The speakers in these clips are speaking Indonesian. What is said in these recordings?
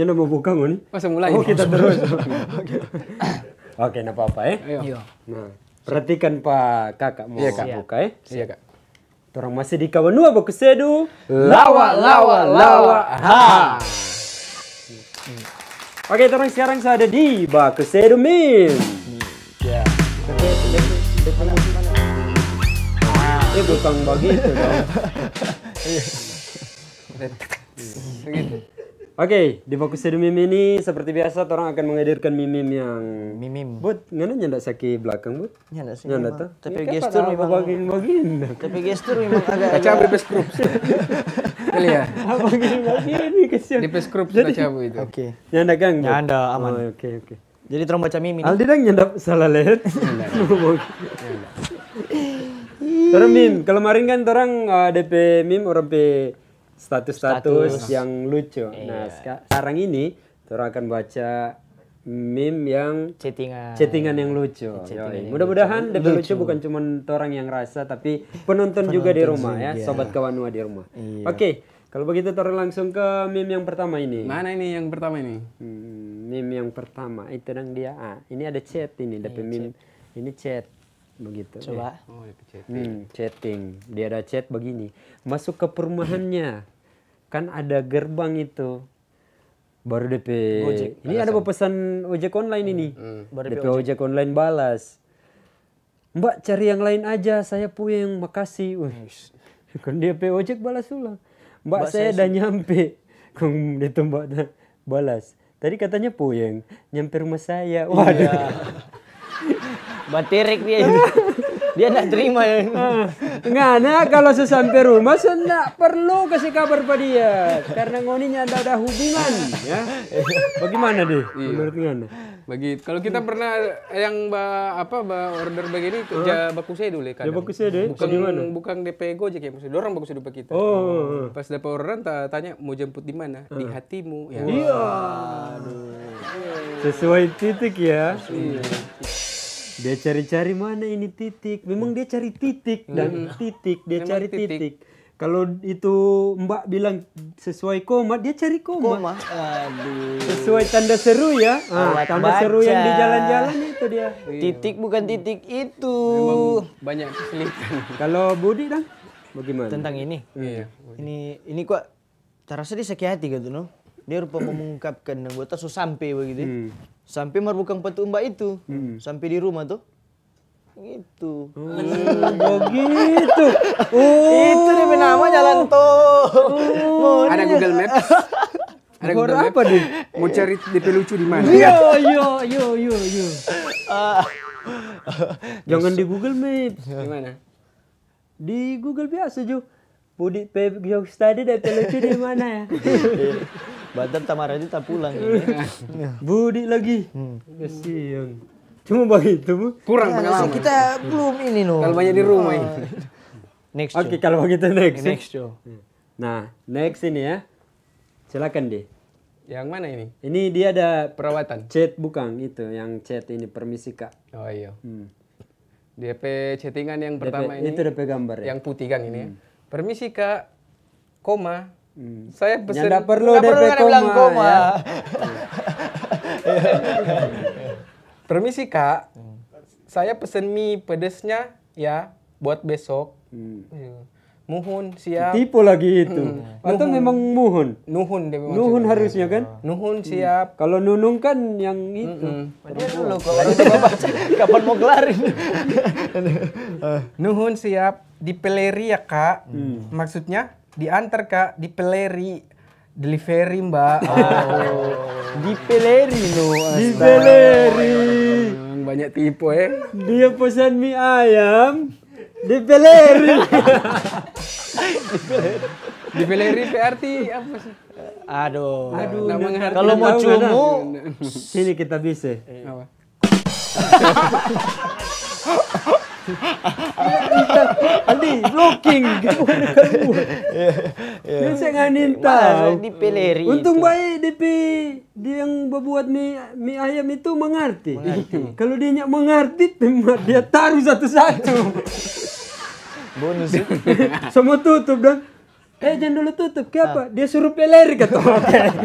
Jangan mau buka ngoni. Pas mulai. Oh, kita terus. Oke. Oke, enggak apa-apa ya. Ayo. Nah, perhatikan Pak Kakak mau iya, kak. buka ya. Iya, Kak. Orang masih di kawan dua sedu. Lawa, lawa, lawa. Ha. Oke, orang sekarang saya ada di baku sedu min. Ya. Ini bukan begitu dong. Begitu. Oke, di fokus di ini seperti biasa orang akan menghadirkan mimim yang mimim. nggak nanya nyanda sakit belakang, but, Nyanda sih. Nyanda tuh. Tapi kan gestur memang bagin bagin. Tapi gestur memang agak kaca bebas grup. Kali ya. Bagian bagin ini kesian. Di grup sudah cabut itu. Oke. Okay. Nyanda gang. Nyanda aman. Oke, oke. Jadi terus baca mimim. Aldi dang nyanda salah lihat. Terus mim, kalau kemarin kan orang eh, DP mim orang pe status-status yang lucu. Nah, iya. Nah, sekarang ini Tora akan baca meme yang chattingan chattingan yang lucu. Mudah-mudahan lucu. lucu bukan cuma orang yang rasa tapi penonton, penonton juga di rumah ya, juga. ya, sobat kawan di rumah. Iya. Oke, okay, kalau begitu Tora langsung ke meme yang pertama ini. Mana ini yang pertama ini? Hmm, meme yang pertama itu yang dia. Ah, ini ada chat ini, ada iya, meme. Chat. Ini chat begitu. Ya. Coba. Oh, ya, chatting. Hmm, chatting. Dia ada chat begini. Masuk ke perumahannya. kan ada gerbang itu. Baru DP. Ojek. ini ada pesan ojek online hmm, ini. Hmm. hmm. Baru DP, ojek. ojek online balas. Mbak cari yang lain aja, saya puyeng, makasih. Wih. Hmm. Kan DP ojek balas ulang. Mbak, Mbak saya, saya udah nyampe. Kung ditembak balas. Tadi katanya puyeng, nyampe rumah saya. Iya. Waduh. Batirik dia. ini. dia nak terima. Enggak, nah kalau sesampai rumah sendak perlu kasih kabar pada dia karena ngoninya ada ada hubungan ya. Bagaimana deh? Iya. Menurut Begitu. Kalau kita pernah yang ba, apa ba order begini kerja huh? baku saya dulu kan. Ya baku saya deh. Bukan mana? bukan DP Gojek ya maksudnya. Dorong baku saya dulu kita. Oh. oh, oh. Pas dapat orderan tanya mau jemput di mana? Di ah. hatimu ya. Iya. Wow. Sesuai titik ya. Sesuai Hmm dia cari-cari mana ini titik memang dia cari titik dan hmm. titik dia memang cari titik, titik. kalau itu mbak bilang sesuai koma dia cari koma, koma. Aduh. sesuai tanda seru ya ah, tanda baca. seru yang di jalan-jalan itu dia iya. titik bukan titik itu memang banyak kesulitan kalau Budi dong bagaimana tentang ini iya. iya, ini ini kok cara saya sakit hati gitu no dia rupa mengungkapkan yang buat susah sampai begitu hmm Sampai marbukang patung mbak itu. Hmm. Sampai di rumah tuh. Gitu. Hmm. Oh, gitu. Oh. Itu dia nama jalan tol. Oh. oh. Ada Google Maps. Ada Google Maps. apa nih? Mau cari DP lucu di mana? Yo yo yo yo yo. Jangan di Google Maps. Di mana? Di Google biasa, Ju. Budi Pep yang tadi DP lucu di mana ya? badan tamara itu tak pulang. Iya. Budi lagi. Hmm. siang. Cuma begitu, Bu. Kurang ya, pengalaman. Kita hmm. belum ini no. Kalau banyak di rumah. ini. Ah. next. Oke, okay, kalau begitu next. Next, show. Hmm. Nah, next ini ya. Silakan deh. Yang mana ini? Ini dia ada perawatan. Chat bukan itu, yang chat ini permisi kak. Oh iya. Hmm. DP chattingan yang pertama DP, ini. Itu DP gambar ya. Yang putih kan ini. Ya? Hmm. Ya. Permisi kak, koma Hmm. Saya pesen. nggak perlu DP perlu koma. Bilang koma. Ya. Permisi kak, hmm. saya pesen mie pedesnya ya buat besok. Hmm. Iya. Muhun siap. Tipe lagi itu. Hmm. Atau memang muhun. Nuhun dia memang. Nuhun harusnya kan? Nuhun hmm. siap. Hmm. Kalau nunung kan yang itu. dulu kalau kapan mau gelarin. Nuhun siap di peleri ya kak. Hmm. Maksudnya diantar kak di peleri delivery mbak oh. di peleri lo di peleri banyak ya eh dia pesan mie ayam di peleri di peleri PRT apa sih aduh aduh nah, kalau mau cumu sini kita bisa eh. blocking kepada kamu. Ini Ya. Dia Untung baik DP dia yang membuat mie, mie ayam itu mengerti. mengerti. Kalau dia nyak mengerti, dia taruh satu-satu. Bonus. Semua tutup dong Eh jangan dulu tutup, kenapa? Ah. Dia suruh peleri kata orang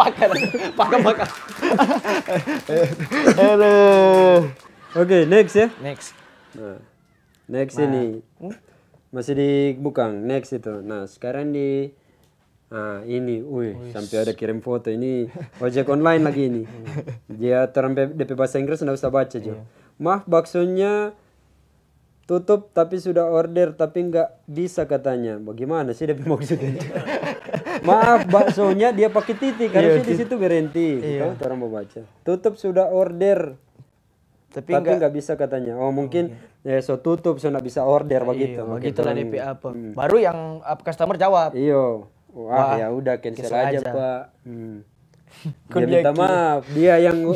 Pakai, pakai eh, eh, eh. Oke, next ya. Next. Nah next nah. ini hmm? masih di bukan next itu nah sekarang di ah ini wih sampai ada kirim foto ini ojek online lagi ini dia terampil DP bahasa Inggris nggak usah baca jo iya. mah baksonya tutup tapi sudah order tapi nggak bisa katanya bagaimana sih DP maksudnya maaf baksonya dia pakai titik harusnya iya, di situ berhenti Iya Tuh, orang mau baca tutup sudah order tapi, tapi nggak bisa katanya oh mungkin oh, iya. ya so tutup so nggak bisa order iya, begitu nah, begitu lah DP apa hmm. baru yang up customer jawab iyo wah, wah ya udah cancel, cancel aja, aja pak hmm. dia minta gitu? maaf dia yang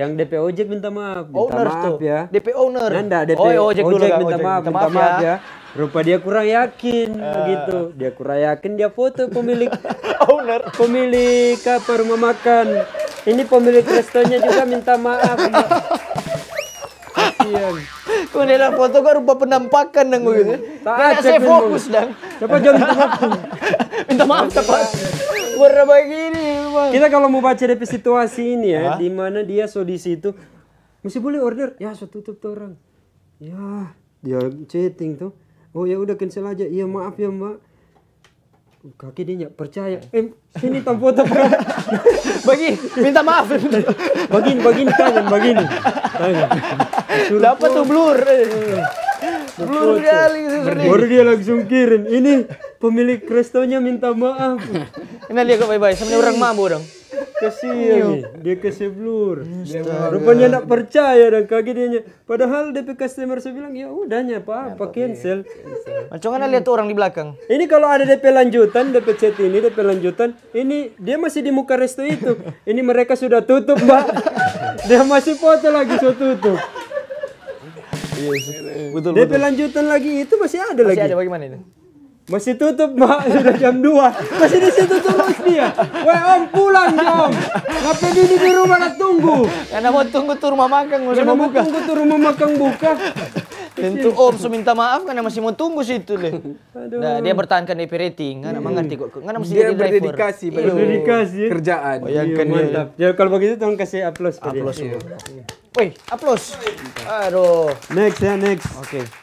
yang DP ojek minta maaf minta owner maaf tuh. ya DP owner nanda DP oh, ya, ojek, ojek ojek minta, Maaf, minta maaf maaf ya, ya. Rupa dia kurang yakin uh. begitu. Dia kurang yakin dia foto pemilik owner, pemilik apa rumah makan. Ini pemilik restonya juga minta maaf. Kasihan. Kau dalam foto kau rupa penampakan dang gue gitu. Tidak saya fokus dang. Siapa jangan minta maaf. minta maaf cepat. Warna begini ini. Kita kalau mau baca dari situasi ini ya, di mana dia so di situ mesti boleh order. Ya so tutup tuh orang. Ya dia chatting tuh. Oh ya udah cancel aja. Iya maaf ya mbak kaki dia nggak percaya eh, eh sini tampu tampu bagi minta maaf bagin bagin tangan bagin, tangan dapat tuh blur eh, eh, blur kali sebenarnya baru dia langsung kirim ini pemilik restonya minta maaf ini lihat kok bye bye sama orang hmm. mabu dong Kasih dia iya, kasih blur. Rupanya nak percaya dan kaget dia. Padahal DP customer saya bilang ya udahnya Pak, apa cancel. Macam mana lihat orang di belakang? Ini kalau ada DP lanjutan, DP chat ini, DP lanjutan, ini dia masih di muka resto itu. Ini mereka sudah tutup, Mbak. dia masih foto lagi sudah tutup. Iya, betul, DP lanjutan lagi itu masih ada lagi. Masih ada bagaimana ini? Masih tutup, Mak. Sudah jam 2. Masih di situ terus dia. Weh, Om, pulang, dong. Ngapain ini di rumah nak tunggu? Karena mau tunggu tuh rumah makan, masih mau buka. tunggu tuh rumah makan buka. Tentu Om su minta maaf karena masih mau tunggu situ leh. Nah, dia bertahankan DP rating karena hmm. Iya. mengerti kok. Karena masih dia jadi driver. Berdedikasi, iya. berdedikasi. Kerjaan. yang kan iya, mantap. Ya kalau begitu tolong kasih aplaus. Aplaus. Woi, aplaus. Aduh. Next ya, next. Oke. Okay.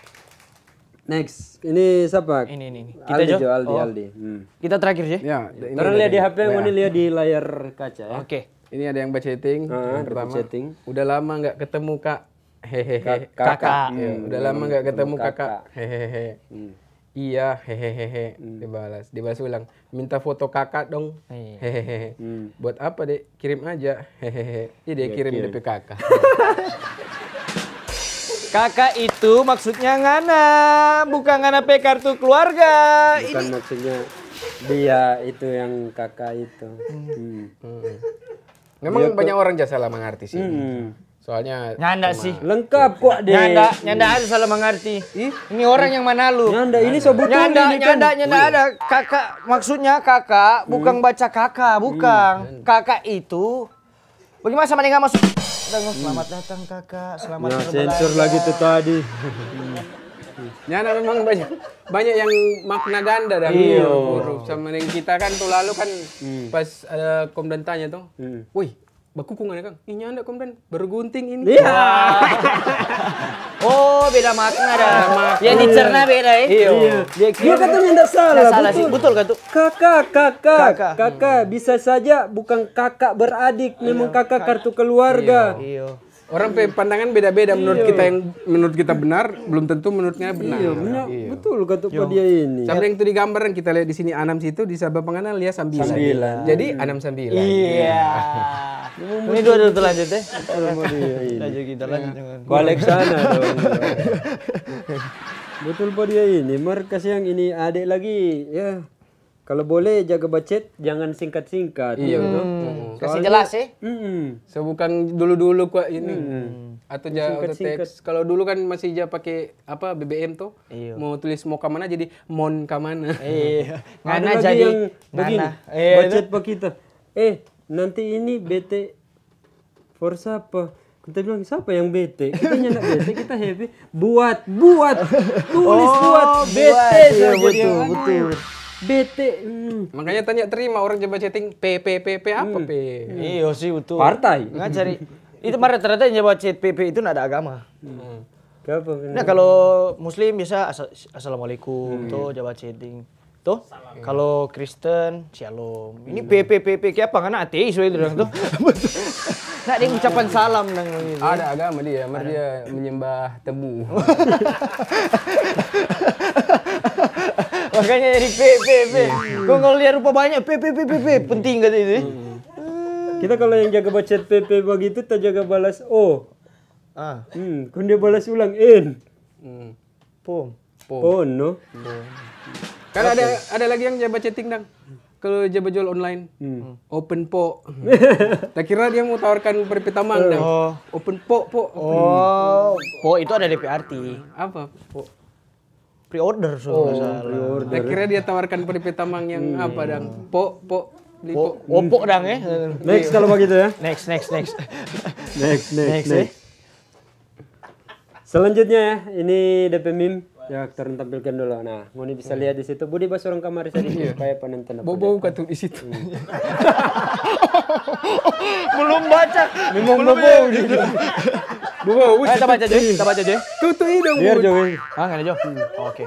Next, ini siapa? Ini ini. ini. Kita Aldi, Jo, Aldi, oh. Aldi. Hmm. Kita terakhir sih. Ya. Iya. terus lihat di HP, ini lihat di layar kaca ya. Oke. Okay. Ini ada yang baca chatting. Uh, ah, yang pertama. Chatting. Udah lama nggak ketemu kak. Hehehe. Kakak. kakak. Hmm. Ya, udah lama nggak ketemu kakak. kakak. Hehehe. Hmm. Iya. Hehehe. Hmm. Dibalas. Dibalas ulang. Minta foto kakak dong. Iya. Hehehe. Hmm. Buat apa dek? Kirim aja. Hehehe. Iya dia, kirim, kirim. DP kakak. Kakak itu maksudnya ngana, bukan ngana pe kartu keluarga. Bukan Ini... maksudnya dia itu yang kakak itu. Hmm. Hmm. Memang banyak orang jasa salah mengerti sih. Hmm. Soalnya nyanda sih. Lengkap kok deh. Nyanda, nyanda ada salah mengerti. Ih? Ini orang yang mana lu? Nyanda ini sebutan nyanda, ini nyanda, kan? nyanda ada. Kakak maksudnya kakak, bukan hmm. baca kakak, bukan. Hmm. Kakak itu Bagaimana sama dengan Mas? Selamat datang kakak, selamat nah, sensor lagi itu tadi. Nyana kan memang banyak banyak yang makna ganda dari iya. huruf sama dengan kita kan tuh lalu kan hmm. pas ada eh, uh, tanya tuh, hmm. wih Bekukungan ya Kang? Ini anda komplain bergunting ini. Iya. oh beda makna ada. Ya dicerna beda ya. Iya. Dia kira katanya tidak salah. betul salah sih. Betul kan Kakak, kakak, kakak, kakak. Hmm. Bisa saja bukan kakak beradik, iya. memang kakak kartu keluarga. Iya. Orang iya. pandangan beda-beda iya. menurut kita yang menurut kita benar belum tentu menurutnya iya, benar. Iya, benar. Betul kata Pak iya. dia ini. Sampai yang itu di gambar yang kita lihat di sini Anam situ di Sabah Penganan lihat sambil. Sambila. Jadi Anam sambil. Iya. ini dua dulu lanjut deh. Lanjut kita lanjut. Kolek sana. Betul Pak dia ini markas yang ini adik lagi ya. Kalau boleh jaga budget jangan singkat-singkat. Iya gitu. betul. Hmm. Kasih jelas sih. Eh? Mm. So bukan dulu-dulu kok ini. Mm. Atau singkat singkat text. Kalau dulu kan masih aja pakai apa BBM tuh. Iyo. Mau tulis mau ke mana jadi mon ke iya. mana. Iya. Karena jadi yang begini. Eh, budget pak kita. Eh, nanti ini BT for siapa? Kita bilang siapa yang BT? Kita nyana bete, kita happy. Buat, buat, tulis oh, buat, buat. bete. Iya, betul. Gitu. betul. BT, hmm. makanya tanya terima orang coba chatting p p p p apa hmm. p hmm. iya sih betul partai nggak cari itu mereka ternyata yang coba chat p p itu nggak ada agama hmm. nah kalau muslim biasa as assalamualaikum hmm. tuh coba chatting tuh kalau Kristen shalom ini hmm. p p p p kayak apa karena ateis weh itu tuh Nah, dia ucapan salam ini. Ada agama dia, dia menyembah tebu. Makanya jadi P, P, P. Gue iya. ngeliat rupa banyak, P, P, P, P, P. Penting kata itu Kita kalau yang jaga baca P, P begitu, tak jaga balas O. Ah. Hmm, Kau dia balas ulang, N. Hmm. Pom. Pom. Oh, no. Pom. Karena ada ada lagi yang jaga chatting, Dang kalau jaga jual online hmm. open po tak kira dia mau tawarkan perpitamang oh. open po po open. oh hmm. po itu ada DPRT apa po pre-order so oh, pre-order. Akhirnya dia tawarkan peri tamang yang hmm. apa dang? Po po beli po. po. Opok dang ya. Next kalau begitu ya. Next next next. next next next. next. Eh. Selanjutnya ya, ini DP Mim. ya aktor tampilkan dulu. Nah, moni bisa hmm. lihat di situ. Budi orang kamar saya di sini supaya penonton dapat. Bobo buka tuh di situ. Hmm. Belum baca. Memang bobo. Ya, gitu. Wow, Ayo, kita baca Joy, kita baca Joy. Tutup dong. Biar Joy. Ah, enggak ada Joy. Oke.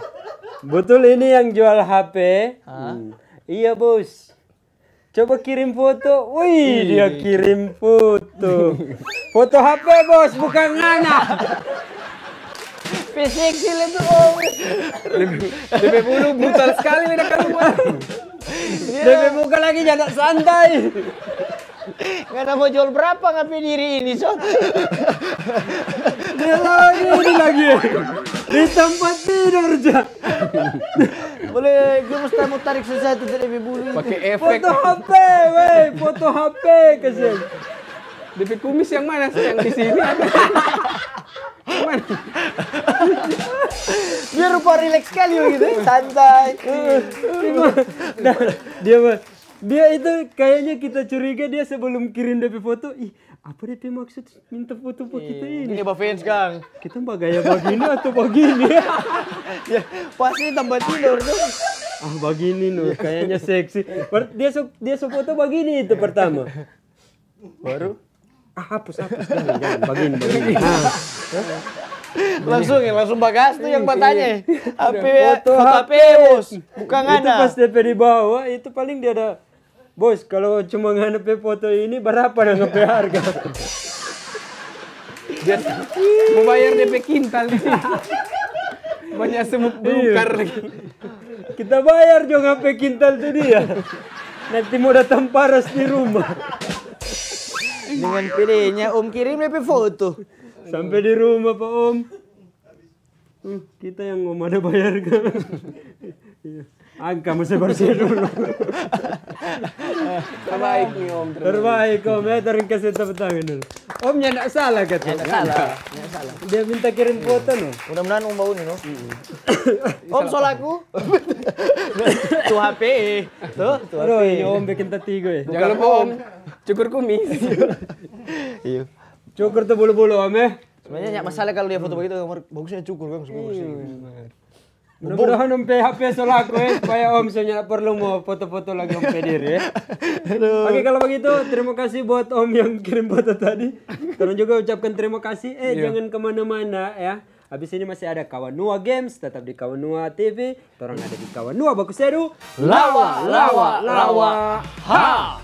Betul ini yang jual HP. Hmm. Iya, Bos. Coba kirim foto. Wih, dia kirim foto. Foto HP, Bos, bukan nana. Fisik sih oh. lebih om. Lebih bulu brutal sekali mereka kamu. Iya. Lebih muka lagi jangan santai. Gak ada mau jual berapa ngapain diri ini, Son? Dia lagi, ini lagi. Di tempat tidur, Ja. Boleh gue mesti mau tarik sesuatu dari bulu. Pakai efek. Foto HP, wey. Foto HP, kasih. DP kumis yang mana sih? Yang di sini ada. biar dia rupa rileks sekali gitu, santai. Nah, dia mah dia itu kayaknya kita curiga dia sebelum kirim DP foto ih apa DP maksud minta foto foto iya. kita ini ini fans kang kita mbak gaya begini atau begini ya pasti tambah tidur tuh ah begini nu kayaknya seksi dia so, dia so foto begini itu pertama baru ah hapus hapus jangan jangan begini begini ah. langsung ya langsung bagas tuh yang bertanya iya. HP foto HP bos bukan ada itu pas DP bawah itu paling dia ada Bos, kalau cuma nganepin foto ini berapa ngepe harga? Dia mau bayar DP kintal nih. Banyak semut belukar iya. lagi. Kita bayar dong ngepe kintal tuh dia. Nanti mau datang paras di rumah. Dengan pilihnya Om kirim DP foto. Sampai di rumah Pak Om. Hmm, kita yang mau ada bayar kan. Angka mesti bersih dulu. Terbaik nih Om. Terbaik Om Eh, ya. tolong kasih tepuk tangan dulu. Omnya nak salah kata. Enggak ya? salah. Enggak salah. Dia minta kirim foto nih. Mudah-mudahan Om bau nih no. Hmm. Om solaku. Tuh HP. Tuh, tuh HP. Om bikin tetigo ya. Jangan lupa Om. Cukur kumis. Iya. Cukur tuh bulu-bulu Om ya. Sebenarnya banyak masalah kalau dia foto begitu, bagusnya cukur kan semua Mudah-mudahan om HP soal aku ya, eh, supaya om misalnya perlu mau foto-foto lagi om pedir ya. Eh. Oke kalau begitu terima kasih buat om yang kirim foto tadi. Tolong juga ucapkan terima kasih. Eh yeah. jangan kemana-mana ya. Habis ini masih ada Kawan Nua Games, tetap di Kawan Nua TV. Orang ada di Kawan Kawanua Bagus Seru. lawa, lawa, lawa, ha!